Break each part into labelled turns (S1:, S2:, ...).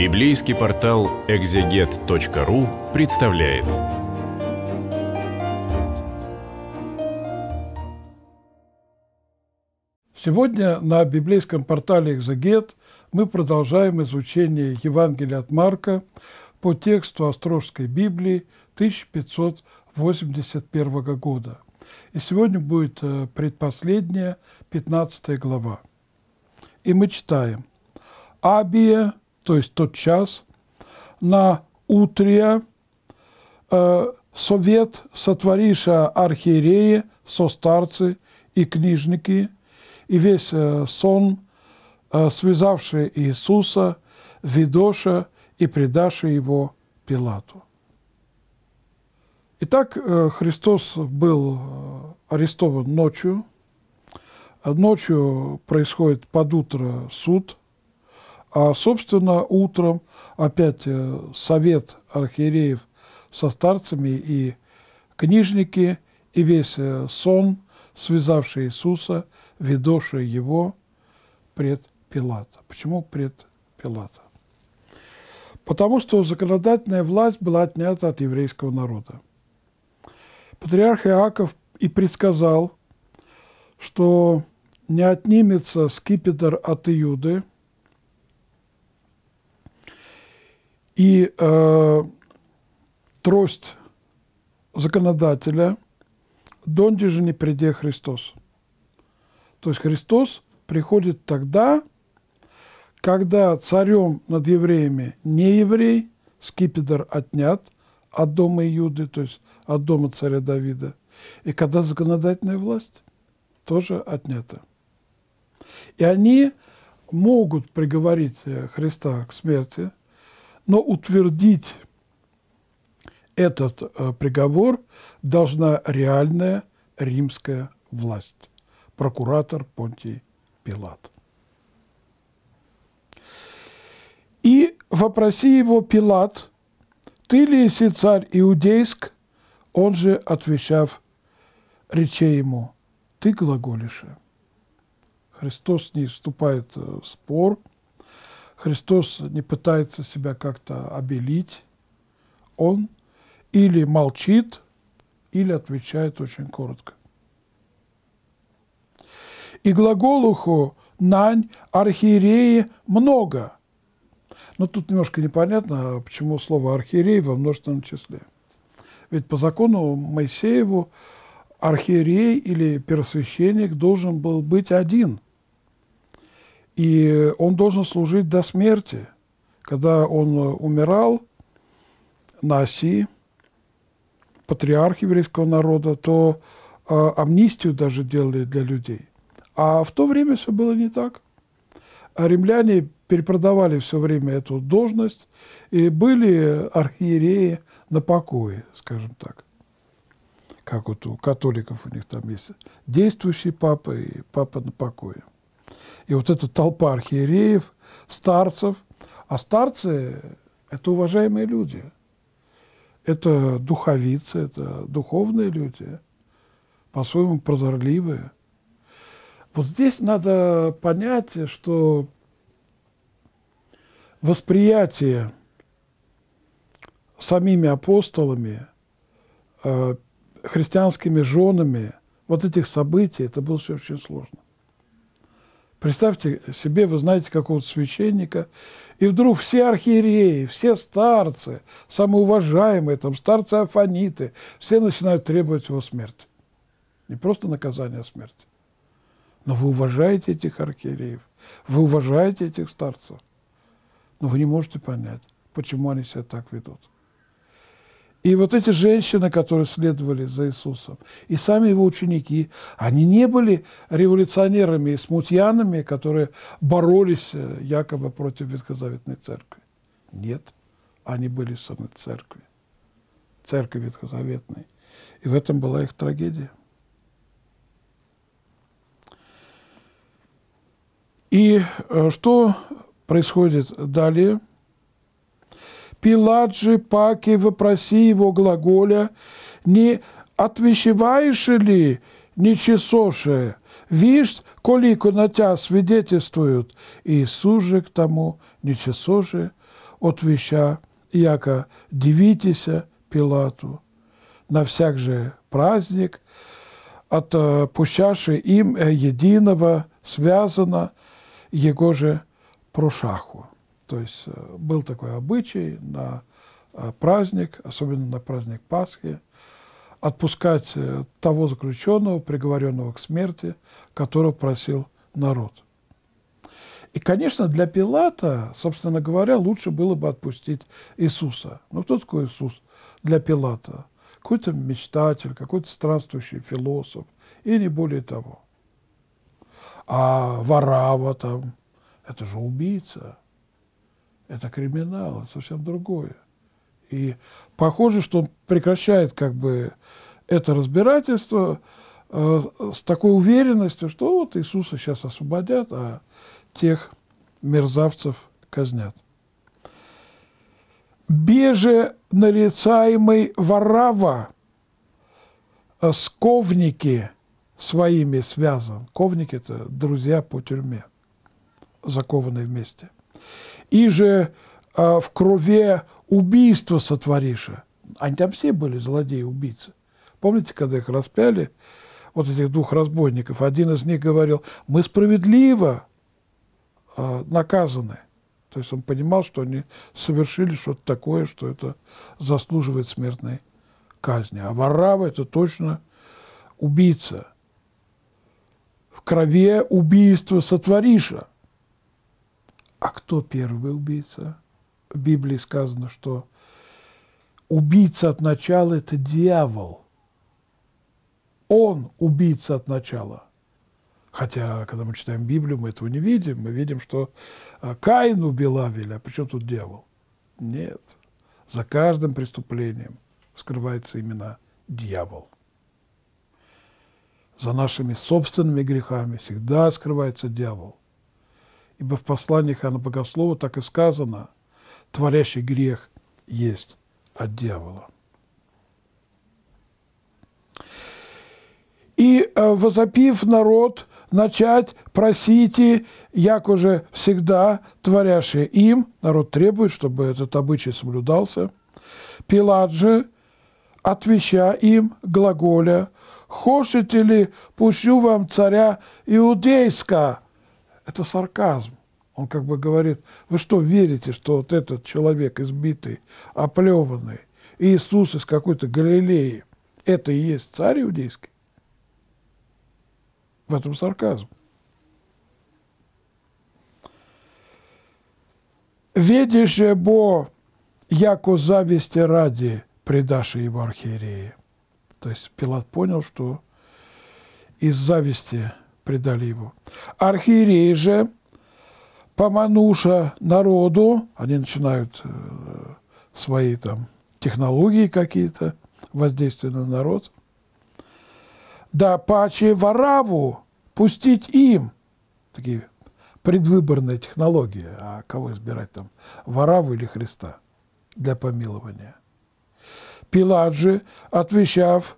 S1: Библейский портал экзегет.ру представляет. Сегодня на библейском портале «Экзегет» мы продолжаем изучение Евангелия от Марка по тексту Острожской Библии 1581 года. И сегодня будет э, предпоследняя, 15 глава. И мы читаем. «Абия, то есть тот час, на утрия э, совет сотвориша архиереи, со старцы и книжники, и весь э, сон, э, связавший Иисуса, Видоша и предаши его Пилату. Итак, э, Христос был э, арестован ночью. Э, ночью происходит под утро суд – а, собственно, утром опять э, совет архиереев со старцами и книжники, и весь э, сон, связавший Иисуса, ведавший его пред Пилата. Почему пред Пилата? Потому что законодательная власть была отнята от еврейского народа. Патриарх Иаков и предсказал, что не отнимется скипетр от Иуды – И э, трость законодателя «Донди же не приде а Христос». То есть Христос приходит тогда, когда царем над евреями не еврей, скипидр отнят от дома Иуды, то есть от дома царя Давида, и когда законодательная власть тоже отнята. И они могут приговорить э, Христа к смерти – но утвердить этот э, приговор должна реальная римская власть, прокуратор Понтий Пилат. И вопроси его Пилат, ты ли си царь иудейск, он же, отвечав, рече ему, ты глаголише. Христос не вступает э, в спор – Христос не пытается себя как-то обелить. Он или молчит, или отвечает очень коротко. И глаголуху нань архиереи много. Но тут немножко непонятно, почему слово архиерей во множественном числе. Ведь по закону Моисееву архиерей или первосвященник должен был быть один – и он должен служить до смерти. Когда он э, умирал на оси, патриарх еврейского народа, то э, амнистию даже делали для людей. А в то время все было не так. А римляне перепродавали все время эту должность, и были архиереи на покое, скажем так. Как вот у католиков у них там есть действующий папа и папа на покое. И вот эта толпа архиереев, старцев, а старцы – это уважаемые люди. Это духовицы, это духовные люди, по-своему прозорливые. Вот здесь надо понять, что восприятие самими апостолами, э, христианскими женами вот этих событий, это было все очень сложно. Представьте себе, вы знаете какого-то священника, и вдруг все архиереи, все старцы, самоуважаемые, там, старцы-афониты, все начинают требовать его смерти. Не просто наказание, а смерти. Но вы уважаете этих архиереев, вы уважаете этих старцев, но вы не можете понять, почему они себя так ведут. И вот эти женщины, которые следовали за Иисусом, и сами его ученики, они не были революционерами и смутьянами, которые боролись э, якобы против Ветхозаветной Церкви. Нет, они были в самой Церкви, Церкви Ветхозаветной. И в этом была их трагедия. И э, что происходит далее – Пилат же паки, вопроси его глаголя, не отвещеваешь ли, нечесоше? вишь, колико на тебя свидетельствуют. Иисус же к тому нечесоше? отвеща, яко дивитеся Пилату. На всяк же праздник, отпущаше э, им э, единого, связано его же прошаху. То есть э, был такой обычай на э, праздник, особенно на праздник Пасхи, отпускать э, того заключенного, приговоренного к смерти, которого просил народ. И, конечно, для Пилата, собственно говоря, лучше было бы отпустить Иисуса. Ну, кто такой Иисус для Пилата? Какой-то мечтатель, какой-то странствующий философ и не более того. А Варава там, это же убийца – это криминал, это совсем другое. И похоже, что он прекращает как бы это разбирательство э, с такой уверенностью, что вот Иисуса сейчас освободят, а тех мерзавцев казнят. Беже нарицаемый Варава, э, с ковники своими связан. Ковники – это друзья по тюрьме, закованные вместе. И иже а, в крови убийство сотвориша. Они там все были злодеи-убийцы. Помните, когда их распяли, вот этих двух разбойников, один из них говорил, мы справедливо а, наказаны. То есть он понимал, что они совершили что-то такое, что это заслуживает смертной казни. А Варрава – это точно убийца. В крови убийство сотвориша. А кто первый убийца? В Библии сказано, что убийца от начала – это дьявол. Он убийца от начала. Хотя, когда мы читаем Библию, мы этого не видим. Мы видим, что а, Каин убил Авеля. А причем тут дьявол? Нет. За каждым преступлением скрывается именно дьявол. За нашими собственными грехами всегда скрывается дьявол ибо в посланиях Иоанна Богослова так и сказано, творящий грех есть от дьявола. И э, возопив народ начать, просите, як уже всегда творящие им, народ требует, чтобы этот обычай соблюдался, Пилат же, отвеча им глаголя, «Хошите ли, пущу вам царя иудейского? это сарказм. Он как бы говорит, вы что, верите, что вот этот человек избитый, оплеванный, Иисус из какой-то Галилеи, это и есть царь иудейский? В этом сарказм. «Видишь бо, яко зависти ради предаши его архиереи». То есть Пилат понял, что из зависти предали его. Архиереи же, помануша народу, они начинают э, свои там технологии какие-то, воздействие на народ, да паче вораву пустить им, такие предвыборные технологии а кого избирать там, вораву или Христа для помилования. Пилат же, отвечав,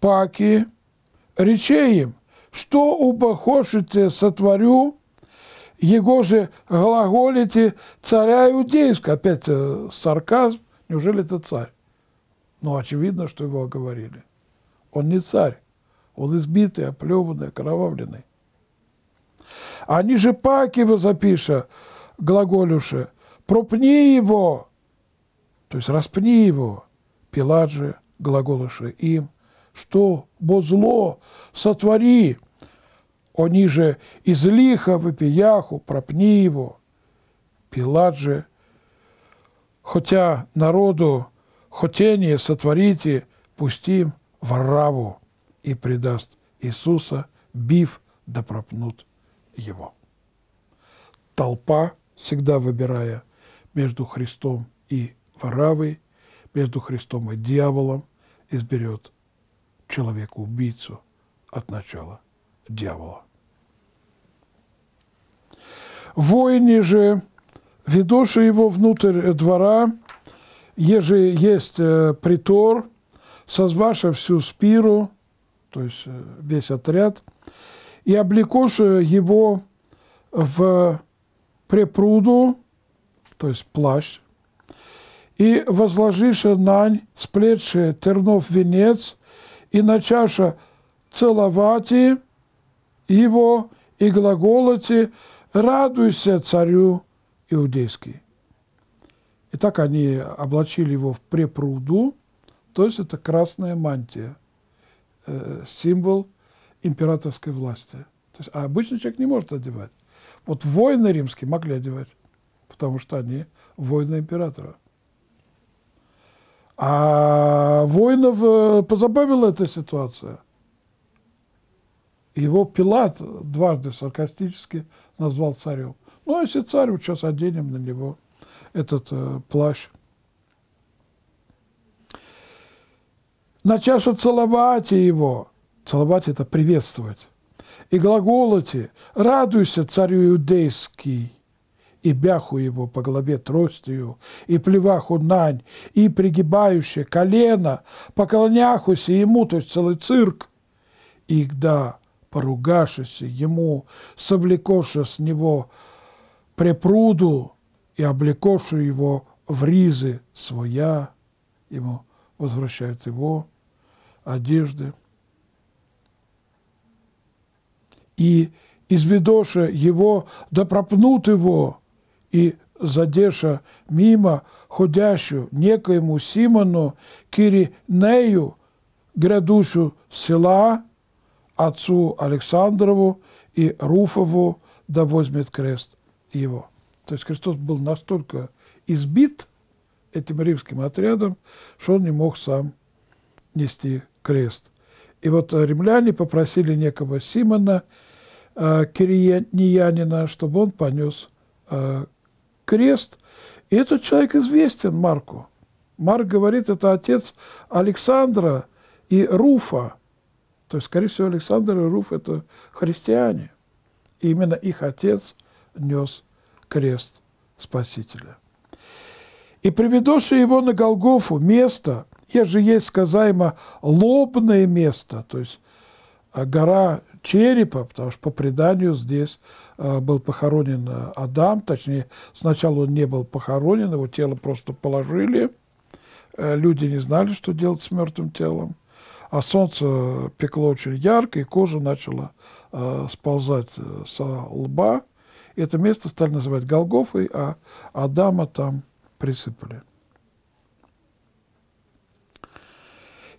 S1: паки, речей что убахошите сотворю, его же глаголите царя иудейского. Опять э, сарказм, неужели это царь? Ну, очевидно, что его оговорили. Он не царь, он избитый, оплеванный, окровавленный. Они же паки его запиша, глаголюше, пропни его, то есть распни его, пилат же глаголыше им – что бо зло сотвори, они же из лиха вопияху пропни его. Пилат же, хотя народу хотение сотворите, пустим вораву и предаст Иисуса, бив да пропнут его. Толпа, всегда выбирая между Христом и Варавой, между Христом и дьяволом, изберет человека-убийцу от начала дьявола. Воине же, ведоши его внутрь двора, еже есть э, притор, созваша всю спиру, то есть э, весь отряд, и облекоши его в препруду, то есть плащ, и возложишь нань, сплетши тернов венец, и начаша целовати его и глаголати «Радуйся царю иудейский». И так они облачили его в препруду, то есть это красная мантия, э, символ императорской власти. То есть, а обычный человек не может одевать. Вот воины римские могли одевать, потому что они воины императора. А воинов э, позабавила эта ситуация. Его Пилат дважды саркастически назвал царем. Ну, а если царь, вот сейчас оденем на него этот э, плащ. На целовать его. Целовать – это приветствовать. И глаголоте «Радуйся, царю иудейский» и бяху его по голове тростью, и плеваху нань, и пригибающе колено, поклоняхуся ему, то есть целый цирк, и когда, поругашися ему, совлекоша с него препруду и облекошу его в ризы своя, ему возвращают его одежды. И изведоша его, да пропнут его, и задеша мимо ходящую некоему Симону Киринею, грядущу села, отцу Александрову и Руфову, да возьмет крест его. То есть Христос был настолько избит этим римским отрядом, что он не мог сам нести крест. И вот римляне попросили некого Симона, э, кириянина, чтобы он понес э, крест, и этот человек известен Марку. Марк говорит, это отец Александра и Руфа. То есть, скорее всего, Александр и Руф – это христиане. И именно их отец нес крест Спасителя. «И приведоши его на Голгофу место, я же есть сказаемо лобное место, то есть э, гора черепа, потому что по преданию здесь Э, был похоронен э, Адам, точнее, сначала он не был похоронен, его тело просто положили, э, люди не знали, что делать с мертвым телом, а солнце пекло очень ярко, и кожа начала сползать со лба, и это место стали называть Голгофой, а Адама там присыпали.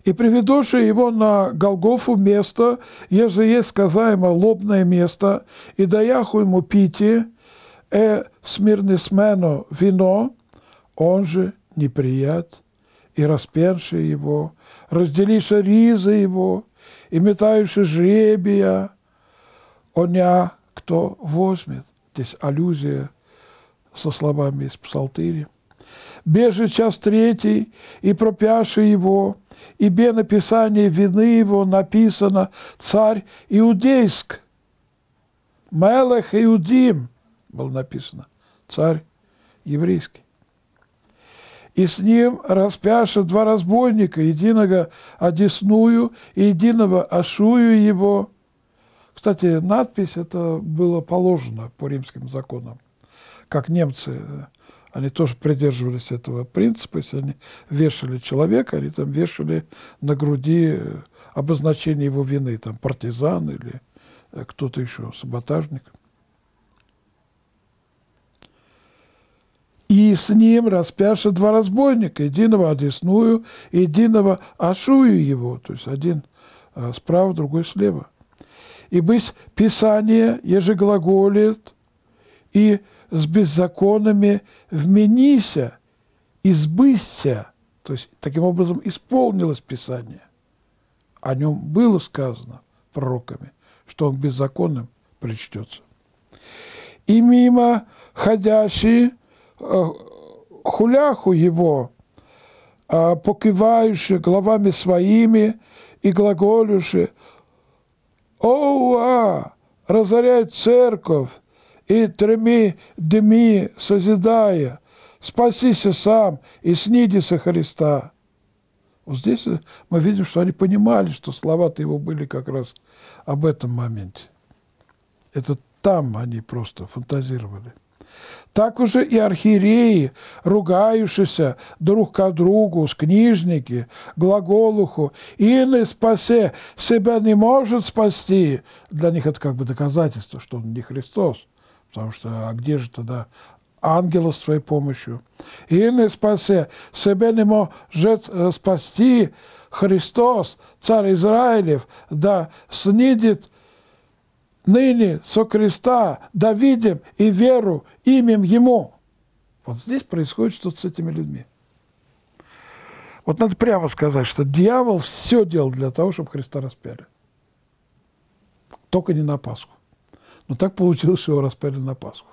S1: и приведоши его на Голгофу место, еже есть сказаемо лобное место, и даяху ему пити, э смирны смену вино, он же неприят, и распенши его, разделиша ризы его, и метающи жребия, оня кто возьмет. Здесь аллюзия со словами из Псалтыри. «Бежи час третий, и пропяши его, ибо на писании вины его написано «Царь Иудейск». Мелех Иудим было написано «Царь еврейский». И с ним распяши два разбойника, единого Одесную и единого Ашую его. Кстати, надпись это было положено по римским законам, как немцы э, они тоже придерживались этого принципа. Если они вешали человека, они там вешали на груди э, обозначение его вины, там партизан или э, кто-то еще, саботажник. И с ним распяши два разбойника, единого одесную, единого ашую его, то есть один э, справа, другой слева. И бысь Писание ежеглаголит, и с беззаконными вменися, избыся». То есть, таким образом, исполнилось Писание. О нем было сказано пророками, что он беззаконным причтется. «И мимо ходящие э, хуляху его, э, покивающие головами своими и глаголюши, «Оуа! Разоряй церковь и треми дми созидая, спасися сам и снидися Христа». Вот здесь мы видим, что они понимали, что слова-то его были как раз об этом моменте. Это там они просто фантазировали. Так уже и архиереи, ругающиеся друг к другу, с книжники, глаголуху, иный спасе себя не может спасти. Для них это как бы доказательство, что он не Христос. Потому что, а где же тогда ангела с твоей помощью? И не спасе, себе не может э, спасти Христос, царь Израилев, да снидет ныне со креста, да видим и веру имем Ему. Вот здесь происходит что-то с этими людьми. Вот надо прямо сказать, что дьявол все делал для того, чтобы Христа распяли. Только не на Пасху. Но ну, так получилось, что его распяли на Пасху.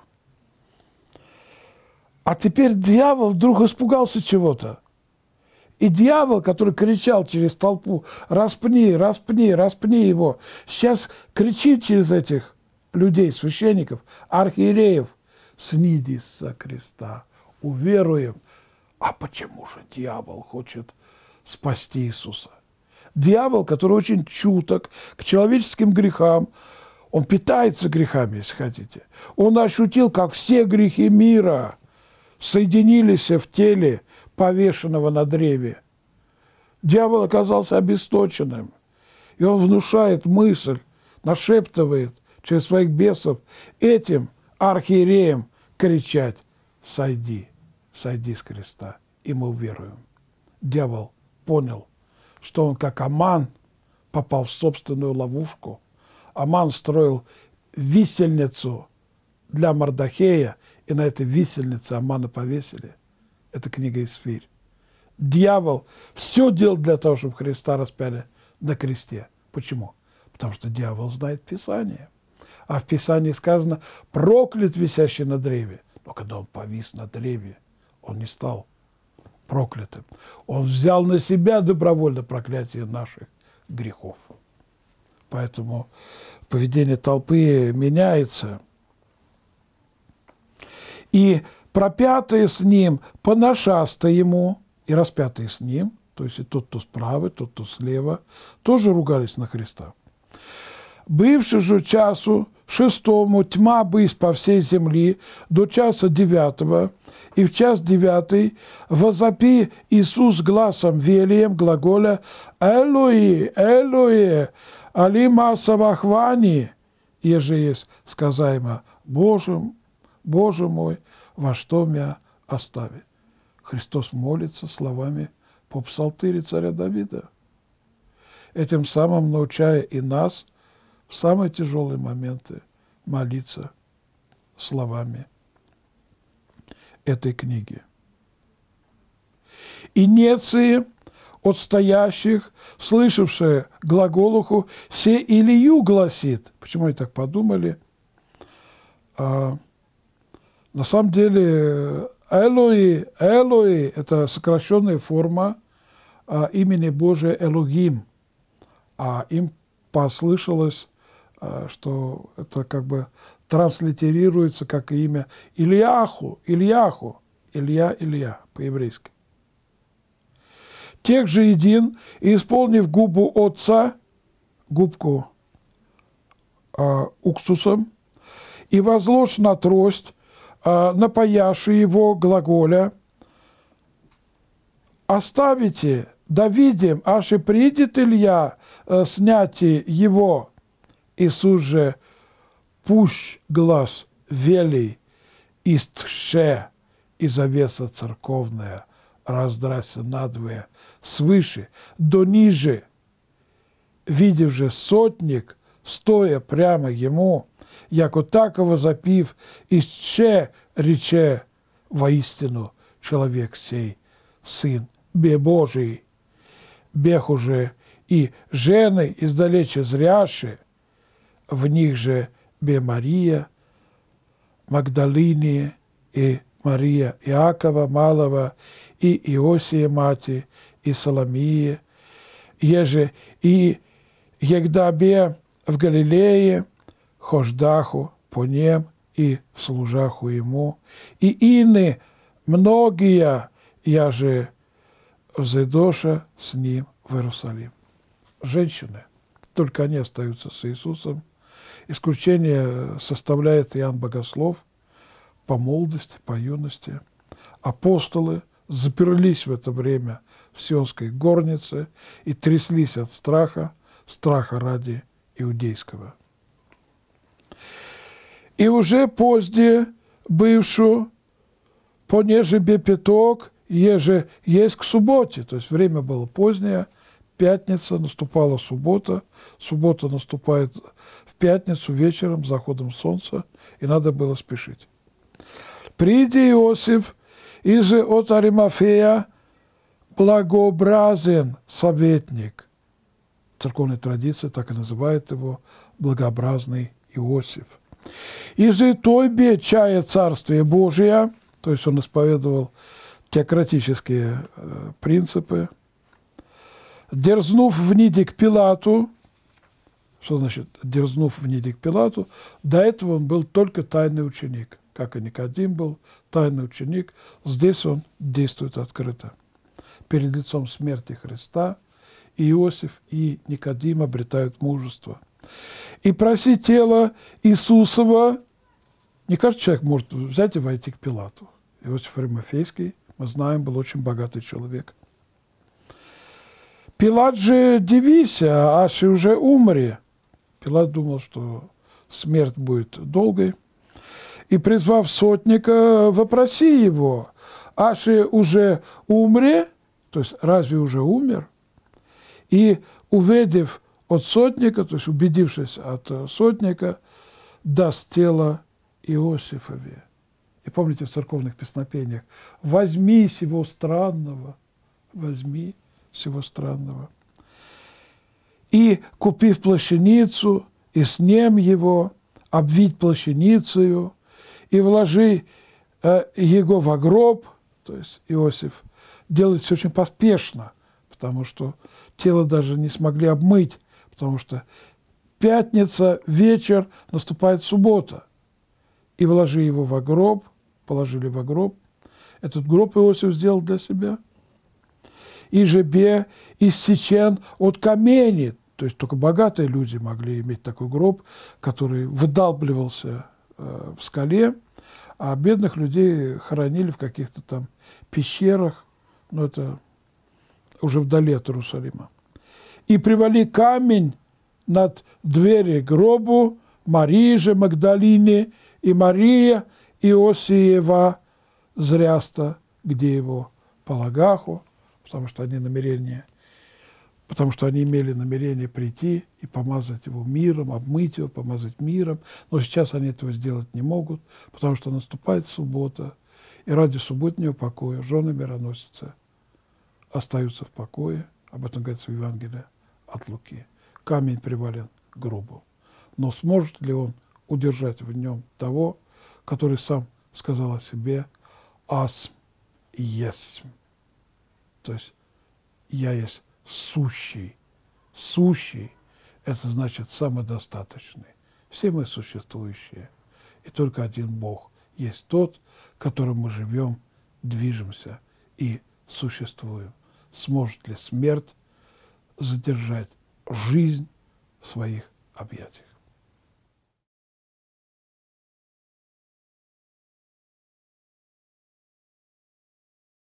S1: А теперь дьявол вдруг испугался чего-то. И дьявол, который кричал через толпу, распни, распни, распни его, сейчас кричит через этих людей, священников, архиереев, снидись со креста, уверуем. А почему же дьявол хочет спасти Иисуса? Дьявол, который очень чуток к человеческим грехам, он питается грехами, если хотите. Он ощутил, как все грехи мира соединились в теле повешенного на древе. Дьявол оказался обесточенным. И он внушает мысль, нашептывает через своих бесов этим архиереям кричать «Сойди, сойди с креста». И мы уверуем. Дьявол понял, что он как Аман попал в собственную ловушку – Аман строил висельницу для Мардахея, и на этой висельнице Амана повесили. Это книга «Исфирь». Дьявол все делал для того, чтобы Христа распяли на кресте. Почему? Потому что дьявол знает Писание. А в Писании сказано «проклят висящий на древе». Но когда он повис на древе, он не стал проклятым. Он взял на себя добровольно проклятие наших грехов. Поэтому поведение толпы меняется. И пропятые с ним, поношастые ему, и распятые с ним, то есть и тот, кто справа, и тот, кто слева, тоже ругались на Христа. Бывший же часу шестому тьма бысь по всей земли до часа девятого, и в час девятый возопи Иисус глазом велием глаголя «Элои, Элои, али Алима Савахвани, еже есть сказаемо, Боже, Боже мой, во что меня остави. Христос молится словами по псалтыре царя Давида, этим самым научая и нас в самые тяжелые моменты молиться словами этой книги. И Неции – от стоящих, слышавшие глаголуху, все Илью гласит. Почему они так подумали? А, на самом деле Элои, Элои – это сокращенная форма а, имени Божия Элогим. А им послышалось, а, что это как бы транслитерируется как имя Ильяху, Ильяху, Илья, Илья по-еврейски тех же един, и, исполнив губу отца, губку а, уксусом, и возложь на трость, а, напояши его глаголя, оставите, да видим, аж и придет Илья а, снятие его. Иисус же, пущ глаз вели истше и завеса церковная – раздрасся надвое, свыше, до ниже. Видев же сотник, стоя прямо ему, як отаково запів, іще рече воистину человек сей, сын бе Божий. Бег уже и жены издалече зряши, в них же бе Мария, Магдалиния и Мария, Иакова Малого и Иосия Мати, и Соломии, еже и Егдабе в Галилее, Хождаху, по Понем и служаху ему, и ины многие, я же взедоша с ним в Иерусалим. Женщины, только они остаются с Иисусом. Исключение составляет Иоанн Богослов – по молодости, по юности. Апостолы заперлись в это время в Сионской горнице и тряслись от страха, страха ради иудейского. И уже позднее бывшую, понеже бе пяток, еже есть к субботе, то есть время было позднее, пятница, наступала суббота, суббота наступает в пятницу вечером, заходом солнца, и надо было спешить. «Приди, Иосиф, из от Аримафея, благообразен советник». Церковная традиция так и называет его «благообразный Иосиф». «Из той чая Царствие Божие», то есть он исповедовал теократические э, принципы, дерзнув в ниди к Пилату, что значит дерзнув в ниди к Пилату, до этого он был только тайный ученик как и Никодим был, тайный ученик, здесь он действует открыто. Перед лицом смерти Христа Иосиф, и Никодим обретают мужество. И проси тело Иисусова, не каждый человек может взять и войти к Пилату. Иосиф Римофейский, мы знаем, был очень богатый человек. Пилат же дивися, а аши уже умри. Пилат думал, что смерть будет долгой и, призвав сотника, э, вопроси его, Аши уже умре, то есть разве уже умер? И, увидев от сотника, то есть убедившись от э, сотника, даст тело Иосифове. И помните в церковных песнопениях «Возьми сего странного, возьми сего странного». И, купив плащаницу, и с ним его, обвить плащаницею, и вложи э, его в гроб, то есть Иосиф делает все очень поспешно, потому что тело даже не смогли обмыть, потому что пятница, вечер, наступает суббота. И вложи его в гроб, положили в гроб. Этот гроб Иосиф сделал для себя. И жебе иссечен от камени, то есть только богатые люди могли иметь такой гроб, который выдалбливался Э, в скале, а бедных людей хоронили в каких-то там пещерах, но ну, это уже вдали от Иерусалима. И привали камень над двери гробу Марии же Магдалине и Мария Иосиева Зряста, где его полагаху, потому что они намерение потому что они имели намерение прийти и помазать его миром, обмыть его, помазать миром. Но сейчас они этого сделать не могут, потому что наступает суббота, и ради субботнего покоя жены мироносицы остаются в покое. Об этом говорится в Евангелии от Луки. Камень привален к гробу. Но сможет ли он удержать в нем того, который сам сказал о себе «Ас есть». То есть «Я есть сущий. Сущий – это значит самодостаточный. Все мы существующие. И только один Бог есть тот, которым мы живем, движемся и существуем. Сможет ли смерть задержать жизнь в своих объятиях?